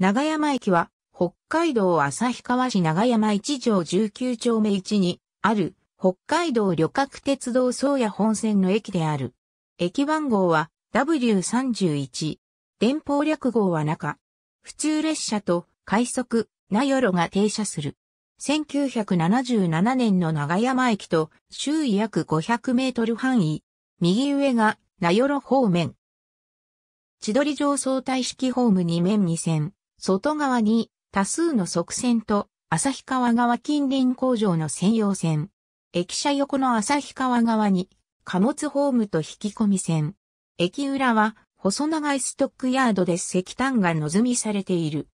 長山駅は、北海道旭川市長山一条19丁目一に、ある、北海道旅客鉄道宗谷本線の駅である。駅番号は W31。電報略号は中。普通列車と快速、名ろが停車する。1977年の長山駅と周囲約500メートル範囲。右上が名ろ方面。千鳥城相対式ホーム2面2線。外側に多数の側線と旭川側近隣工場の専用線。駅舎横の旭川側に貨物ホームと引き込み線。駅裏は細長いストックヤードで石炭が望みされている。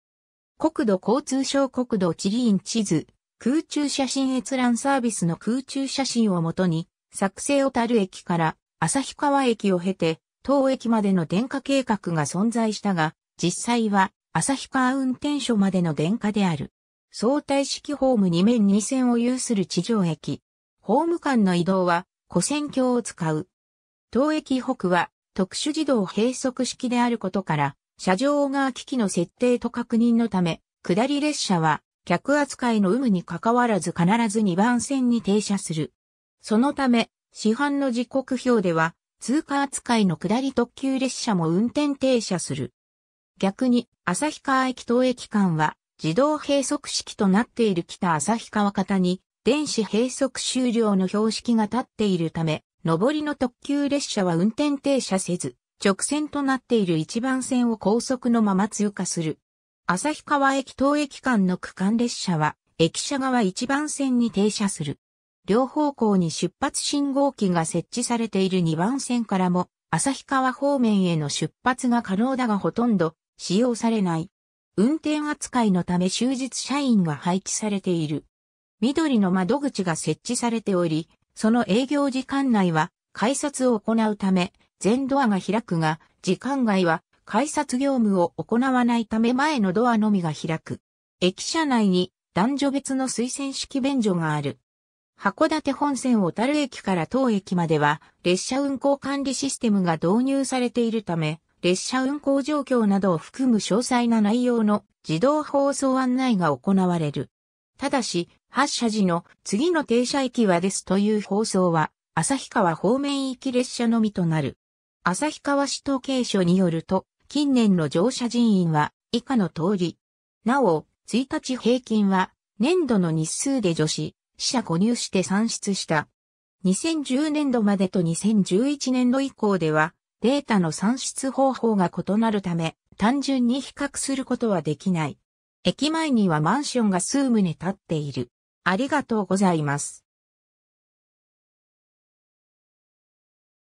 国土交通省国土地理院地図、空中写真閲覧サービスの空中写真をもとに、作成小樽駅から旭川駅を経て、当駅までの電化計画が存在したが、実際は旭川運転所までの電化である。相対式ホーム2面2線を有する地上駅。ホーム間の移動は、古線橋を使う。当駅北は、特殊自動閉塞式であることから、車上側機器の設定と確認のため、下り列車は、客扱いの有無に関わらず必ず2番線に停車する。そのため、市販の時刻表では、通過扱いの下り特急列車も運転停車する。逆に、旭川駅東駅間は、自動閉塞式となっている北旭川方に、電子閉塞終了の標識が立っているため、上りの特急列車は運転停車せず、直線となっている一番線を高速のまま通過する。旭川駅東駅間の区間列車は、駅舎側一番線に停車する。両方向に出発信号機が設置されている2番線からも、旭川方面への出発が可能だがほとんど使用されない。運転扱いのため終日社員が配置されている。緑の窓口が設置されており、その営業時間内は改札を行うため、全ドアが開くが、時間外は改札業務を行わないため前のドアのみが開く。駅舎内に男女別の推薦式便所がある。函館本線小樽駅から当駅までは列車運行管理システムが導入されているため、列車運行状況などを含む詳細な内容の自動放送案内が行われる。ただし、発車時の次の停車駅はですという放送は、旭川方面行き列車のみとなる。旭川市統計所によると、近年の乗車人員は以下の通り。なお、1日平均は年度の日数で除し、死者購入して算出した。2010年度までと2011年度以降では、データの算出方法が異なるため、単純に比較することはできない。駅前にはマンションが数棟建っている。ありがとうございます。